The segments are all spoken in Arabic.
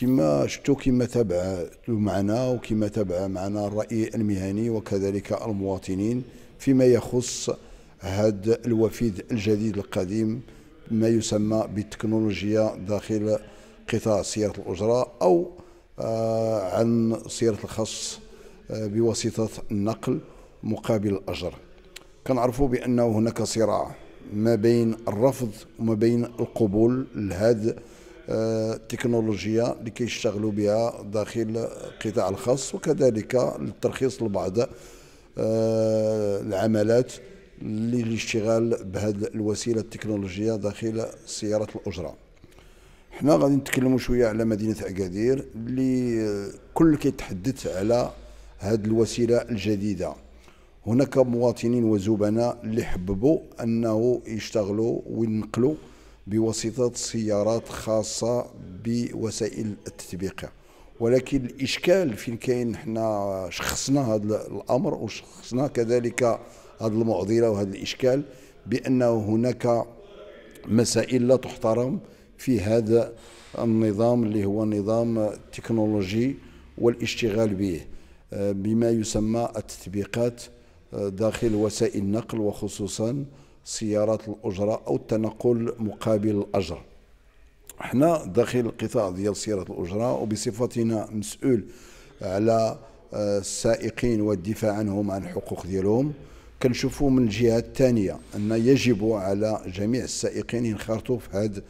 كما شفتوا كما تبع معنا وكما تابع معنا الرأي المهني وكذلك المواطنين فيما يخص هذا الوفيد الجديد القديم ما يسمى بالتكنولوجيا داخل قطاع سيارة الأجرة أو آه، عن سيارة الخاص آه، بواسطة النقل مقابل الأجر كنعرفوا بأنه هناك صراع ما بين الرفض وما بين القبول لهذا تكنولوجيا اللي كيشتغلوا بها داخل القطاع الخاص وكذلك للترخيص لبعض آه، العملات للاشتغال بهذه الوسيله التكنولوجيه داخل سياره الاجره حنا غادي نتكلموا شويه على مدينه اكادير اللي كل كيتحدث على هذه الوسيله الجديده هناك مواطنين وزبناء اللي حببوا انه يشتغلوا وينقلوا بواسطة سيارات خاصة بوسائل التطبيق ولكن الإشكال فين كاين حنا شخصنا هذا الأمر وشخصنا كذلك هذه المعضلة وهذا الإشكال بأنه هناك مسائل لا تحترم في هذا النظام اللي هو نظام التكنولوجي والاشتغال به آه، بما يسمى التطبيقات آه، داخل وسائل النقل وخصوصا سيارات الأجرة أو التنقل مقابل الأجر احنا داخل القطاع ديال سيارة الأجرة وبصفتنا مسؤول على آه، السائقين والدفاع عنهم عن الحقوق ديالهم كنشوفوا من الجهة الثانية أن يجب على جميع السائقين ينخرطوا في هذا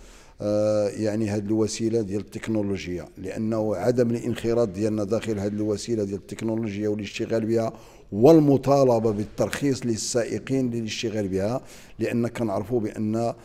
آه، يعني هذه الوسيله ديال التكنولوجيا لانه عدم الانخراط ديالنا داخل هذه الوسيله ديال التكنولوجيا والاشتغال بها والمطالبة بالترخيص للسائقين للاشتغال بها لأن كنعرفوا بأن آه،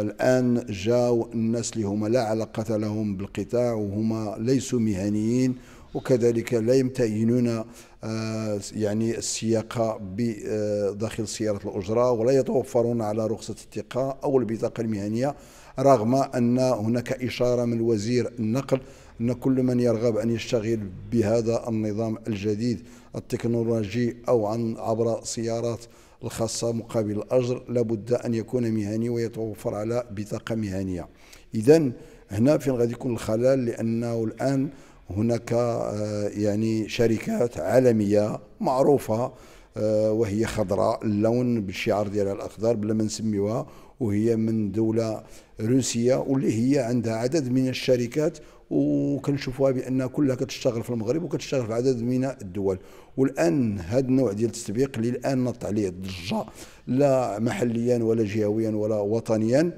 الآن جاو الناس اللي هما لا علاقة لهم بالقطاع وهما ليسوا مهنيين وكذلك لا يمتهنون آه، يعني السياقة آه، داخل سيارة الأجرة ولا يتوفرون على رخصة الثقة أو البطاقة المهنية رغم أن هناك إشارة من وزير النقل أن كل من يرغب أن يشتغل بهذا النظام الجديد التكنولوجي أو عن عبر سيارات الخاصة مقابل الأجر لابد أن يكون مهني ويتوفر على بطاقة مهنية إذا هنا فين غادي يكون الخلل لأنه الآن هناك آه، يعني شركات عالمية معروفة آه، وهي خضراء اللون بالشعار ديالها الاخضر بلا ما نسميوها وهي من دوله روسيه واللي هي عندها عدد من الشركات وكنشوفوها بان كلها كتشتغل في المغرب وكتشتغل في عدد من الدول والان هذا النوع ديال التسبيق اللي الان نط عليه الضجه لا محليا ولا جهويا ولا وطنيا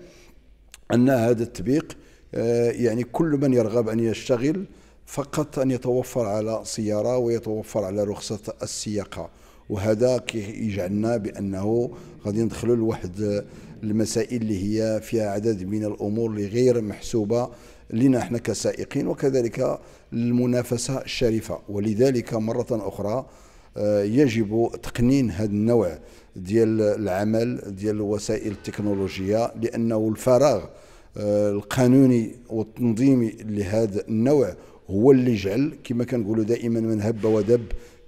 ان هذا التطبيق آه، يعني كل من يرغب ان يشتغل فقط ان يتوفر على سياره ويتوفر على رخصه السياقه وهذا كيجعلنا بانه غادي ندخلوا لواحد المسائل اللي هي فيها عدد من الامور اللي غير محسوبه لنا احنا كسائقين وكذلك المنافسه الشريفه ولذلك مره اخرى آه، يجب تقنين هذا النوع ديال العمل ديال الوسائل التكنولوجيه لانه الفراغ آه، القانوني والتنظيمي لهذا النوع هو اللي جعل كما كنقولوا دائما من هب ودب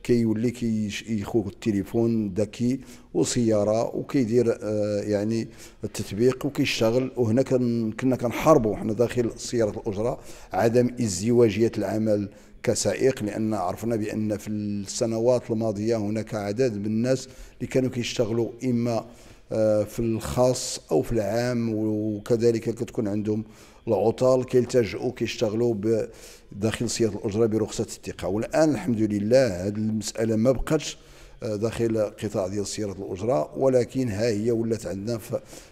كيولي كي كيخوك التليفون ذكي وسياره وكيدير آه، يعني التطبيق وكيشتغل وهنا كن كنا كنحاربوا حنا داخل سياره الاجره عدم ازدواجيه العمل كسائق لان عرفنا بان في السنوات الماضيه هناك عدد من الناس اللي كانوا كيشتغلوا اما آه، في الخاص او في العام وكذلك كتكون عندهم العطال كيلتجؤوا كيشتغلوا داخل صيغه الاجره برخصه الثقه والان الحمد لله هذه المساله ما بقاتش آه، داخل قطاع ديال صيغه الاجره ولكن ها هي ولات عندنا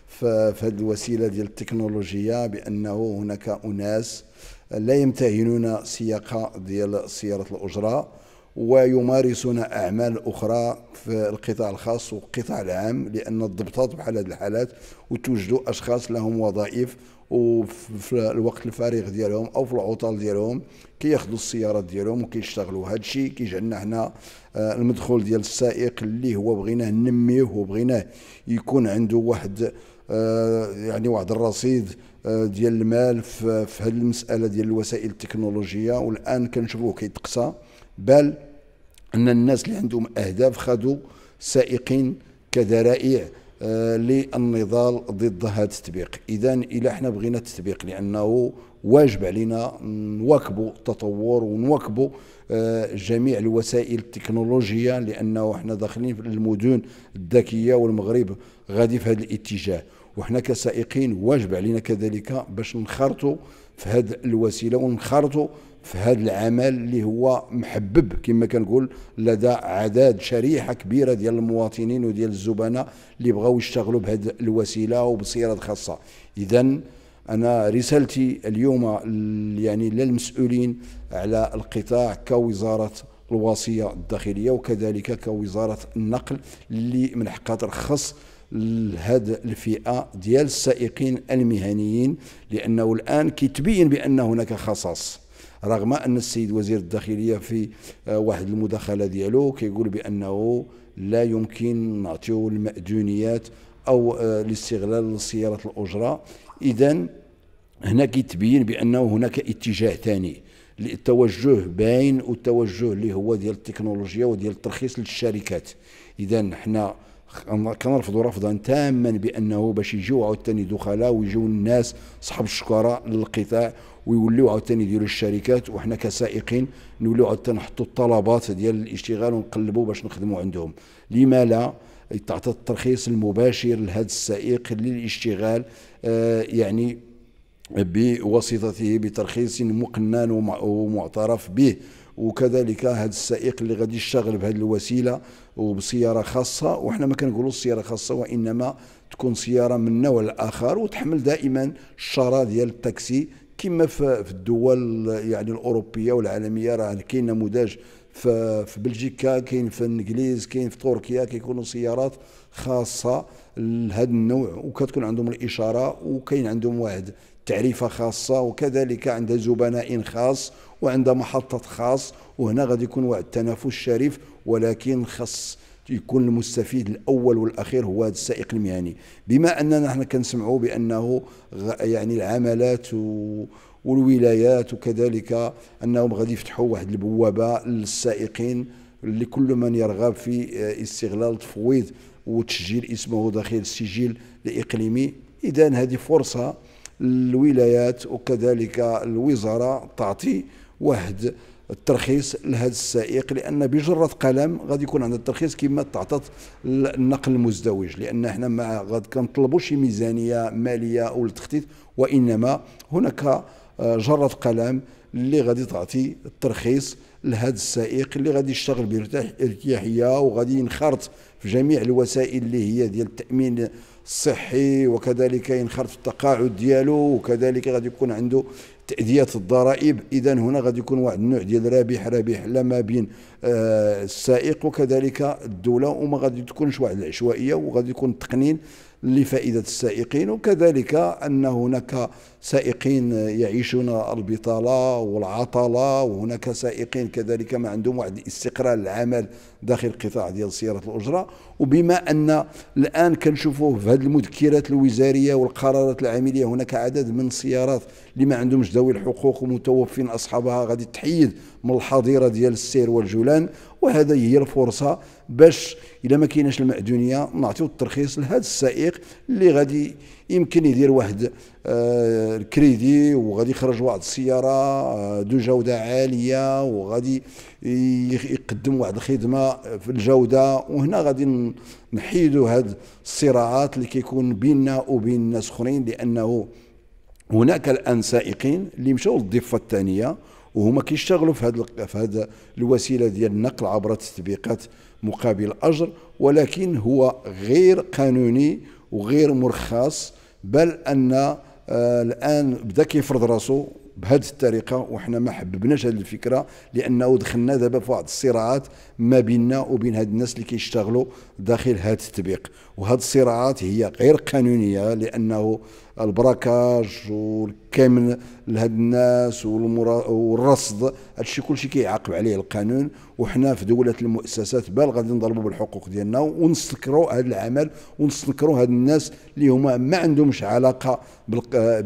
في هذه الوسيله ديال التكنولوجيا بانه هناك اناس لا يمتهنون سياقه ديال صيغه الاجره ويمارسون أعمال أخرى في القطاع الخاص والقطاع العام لأن الضبطات بحال هذه الحالات وتوجدوا أشخاص لهم وظائف وفي الوقت الفارغ ديالهم او في العطل ديالهم كياخذوا السيارات ديالهم وكيشتغلوا هذا الشيء كيجعلنا حنا آه، المدخول ديال السائق اللي هو بغيناه ننميه وبغيناه يكون عنده واحد آه، يعني واحد الرصيد آه، ديال المال في هذه المساله ديال الوسائل التكنولوجيه والان كنشوفوه كيتقصى بل ان الناس اللي عندهم اهداف خدوا سائقين كذرائع آه، للنضال ضد هذا التطبيق اذا الى احنا بغينا التطبيق لانه واجب علينا نواكبوا التطور ونواكبوا آه، جميع الوسائل التكنولوجيه لانه احنا داخلين في المدن الذكيه والمغرب غادي في هذا الاتجاه وحنا كسائقين واجب علينا كذلك باش نخرطوا في هذه الوسيله ونخرطوا في هذا العمل اللي هو محبب كما كنقول لدى عدد شريحه كبيره ديال المواطنين وديال الزبناء اللي بغاو يشتغلوا بهذه الوسيله وبصيره خاصه اذا انا رسالتي اليوم يعني للمسؤولين على القطاع كوزاره الوصيه الداخليه وكذلك كوزاره النقل اللي من حقها ترخص لهذه الفئه ديال السائقين المهنيين لانه الان كيتبين بان هناك خصاص رغم ان السيد وزير الداخليه في آه، واحد المداخله ديالو كيقول بانه لا يمكن نعطيو المأذونيات او الاستغلال آه، لسياره الاجره اذا هنا كيتبين بانه هناك اتجاه ثاني التوجه باين والتوجه اللي هو ديال التكنولوجيا وديال الترخيص للشركات اذا حنا كنرفضوا رفضا تاما بانه باش يجيو عاوتاني دخلاء ويجيو الناس صحاب الشكاره للقطاع ويوليو عاوتاني يديروا الشركات وحنا كسائقين نوليو عاوتاني نحطوا الطلبات ديال الاشتغال ونقلبوا باش نخدموا عندهم لما لا تعطى الترخيص المباشر لهذا السائق للاشتغال آه يعني بواسطته بترخيص مقنن ومعترف به وكذلك هذا السائق اللي غادي يشتغل بهذه الوسيله وبسياره خاصه وحنا ما كنقولوش سياره خاصه وانما تكون سياره من نوع الاخر وتحمل دائما الشاره ديال التاكسي كما في الدول يعني الاوروبيه والعالميه راه كاين نموذج في بلجيكا كاين في الانجليز كاين في تركيا كيكونوا سيارات خاصه لهذا النوع وكتكون عندهم الاشاره وكاين عندهم واحد تعريفة خاصة وكذلك عند زبناء خاص وعند محطة خاص وهنا غادي يكون واحد التنافس شريف ولكن خاص يكون المستفيد الاول والاخير هو هذا السائق المهني بما اننا نحن كنسمعوا بانه يعني العملات والولايات وكذلك انهم غادي يفتحوا واحد البوابه للسائقين لكل من يرغب في استغلال تفويض وتسجيل اسمه داخل السجل الاقليمي اذا هذه فرصه الولايات وكذلك الوزارة تعطي واحد الترخيص لهذا السائق لان بجره قلم غادي يكون عند الترخيص كما تعطت النقل المزدوج لان احنا ما غادي كنطلبوا شي ميزانيه ماليه او التخطيط وانما هناك آه، جره قلم اللي غادي تعطي الترخيص لهذا السائق اللي غادي يشتغل بارتياحيه وغادي ينخرط في جميع الوسائل اللي هي ديال التامين الصحي وكذلك ينخرط في التقاعد ديالو وكذلك غادي يكون عنده تاديات الضرائب اذا هنا غادي يكون واحد النوع ديال رابح رابح لا ما بين آه، السائق وكذلك الدوله وما غادي تكونش واحد العشوائيه وغادي يكون التقنين لفائدة السائقين وكذلك أن هناك سائقين يعيشون البطالة والعطلة وهناك سائقين كذلك ما عندهم واحد استقرار العمل داخل القطاع ديال سيارة الأجرة وبما ان الان كنشوفوه في هذه المذكرات الوزاريه والقرارات العامليه هناك عدد من السيارات اللي ما عندهمش ذوي الحقوق ومتوفين اصحابها غادي تحيد من الحظيره ديال السير والجولان وهذا هي الفرصه باش الا ما كايناش المعدونيه نعطيو الترخيص لهذا السائق اللي غادي يمكن يدير واحد آه، الكريدي وغادي يخرج واحد السياره آه، دو جوده عاليه وغادي يقدم واحد الخدمه في الجوده وهنا غادي نحيدوا هاد الصراعات اللي كيكون بيننا وبين الناس اخرين لانه هناك الان سائقين اللي مشاو للضفه الثانيه وهما كيشتغلوا في هذا في هذا الوسيله ديال النقل عبر التطبيقات مقابل اجر ولكن هو غير قانوني وغير مرخص بل ان آه، الان بدا كيفرض راسو بهذه الطريقه وحنا ما حببناش هذه الفكره لانه دخلنا دابا في واحد الصراعات ما بيننا وبين هاد الناس اللي كيشتغلوا داخل هذا التطبيق وهذه الصراعات هي غير قانونيه لانه البراكاج والكمن لهاد الناس والرصد هادشي كلشي كيعاقب عليه القانون وحنا في دوله المؤسسات بال غادي نضربوا بالحقوق ديالنا ونستنكروا هذا العمل ونستنكروا هاد الناس اللي هما ما عندهمش علاقه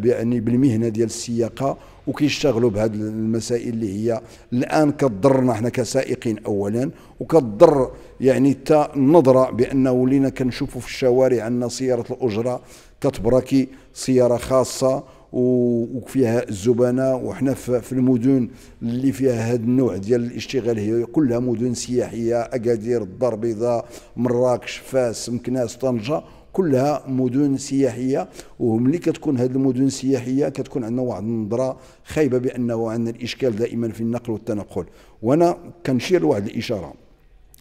يعني بالمهنه ديال السياقه وكيشتغلوا بهاد المسائل اللي هي الان كضرنا حنا كسائقين اولا وكضر يعني تا النظره بانه ولينا كنشوفوا في الشوارع ان سياره الاجره كتبركي سياره خاصه وفيها الزبناء وحنا في المدن اللي فيها هذا النوع ديال الاشتغال هي كلها مدن سياحيه اكادير الدار البيضاء مراكش فاس مكناس طنجه كلها مدن سياحيه وملي كتكون هذه المدن السياحيه كتكون عندنا واحد النظره خايبه بانه عندنا الاشكال دائما في النقل والتنقل وانا كنشير لواحد الاشاره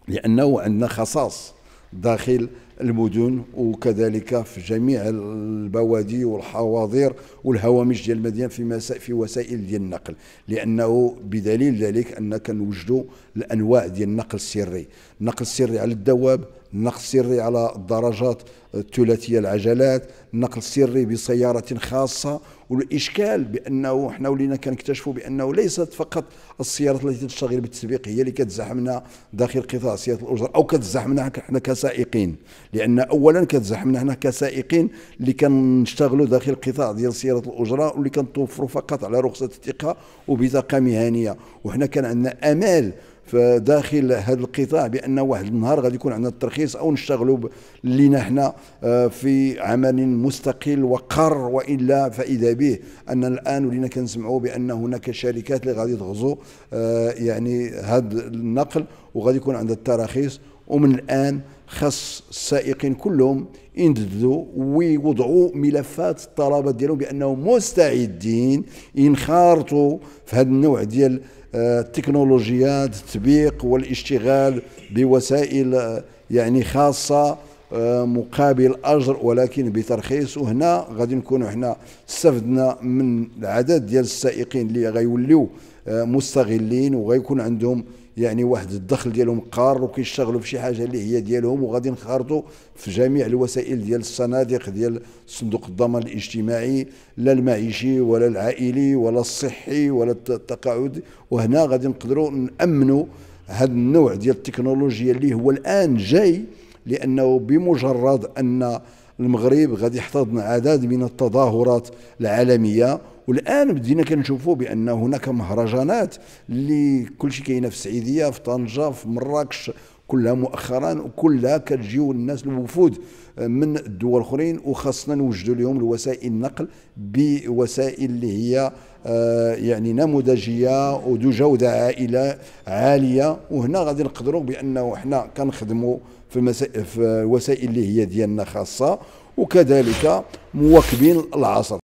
لانه عندنا خصاص داخل المدن وكذلك في جميع البوادي والحواضر والهوامش ديال المدينه في في وسائل ديال النقل لانه بدليل ذلك ان كنوجدوا الانواع ديال النقل السري النقل السري على الدواب نقل سري على الدرجات الثلاثية العجلات نقل سري بسيارة خاصة والإشكال بأنه احنا ولينا كنكتشفوا بأنه ليست فقط السيارات التي تشتغل بالتسبيق هي اللي كتزاحمنا داخل قطاع سيارة الأجرة أو كتزاحمنا احنا كسائقين لأن أولا كتزاحمنا احنا كسائقين اللي كنشتغلوا داخل القطاع ديال سيارة الأجرة واللي كنتوفروا فقط على رخصة الثقة وبطاقة مهنية وحنا كان عندنا آمال فداخل هذا القطاع بان واحد النهار غادي يكون عندنا الترخيص او نشتغلوا لينا حنا آه، في عمل مستقل وقر والا فاذا به ان الان ولينا كنسمعوا بان هناك شركات اللي غادي تغزو آه، يعني هذا النقل وغادي يكون عندها التراخيص ومن الان خاص السائقين كلهم ينددوا ويوضعوا ملفات الطلبات ديالهم بانهم مستعدين ينخرطوا في هذا النوع ديال التكنولوجيات التطبيق والاشتغال بوسائل آه، يعني خاصه آه، مقابل اجر ولكن بترخيص وهنا غادي نكون احنا استفدنا من العدد ديال السائقين اللي غيوليو آه، مستغلين وغيكون عندهم يعني واحد الدخل ديالهم قار وكيشتغلوا في شي حاجه اللي هي ديالهم وغادي نخرطوا في جميع الوسائل ديال الصناديق ديال صندوق الضمان الاجتماعي لا المعيشي ولا العائلي ولا الصحي ولا التقاعد وهنا غادي نقدروا نامنوا هذا النوع ديال التكنولوجيا اللي هو الان جاي لانه بمجرد ان المغرب غادي يحتضن عدد من التظاهرات العالميه والان بدينا كنشوفوا بان هناك مهرجانات اللي كلشي كاينه في السعيديه في طنجه في مراكش كلها مؤخرا وكلها كتجيو الناس الوفود من الدول الاخرين وخاصنا نوجدوا لهم الوسائل النقل بوسائل اللي هي آه، يعني نموذجيه وذو جوده عائله عاليه وهنا غادي نقدروا بانه حنا كنخدموا في, المسائل في الوسائل اللي هي ديالنا خاصه وكذلك مواكبين العصر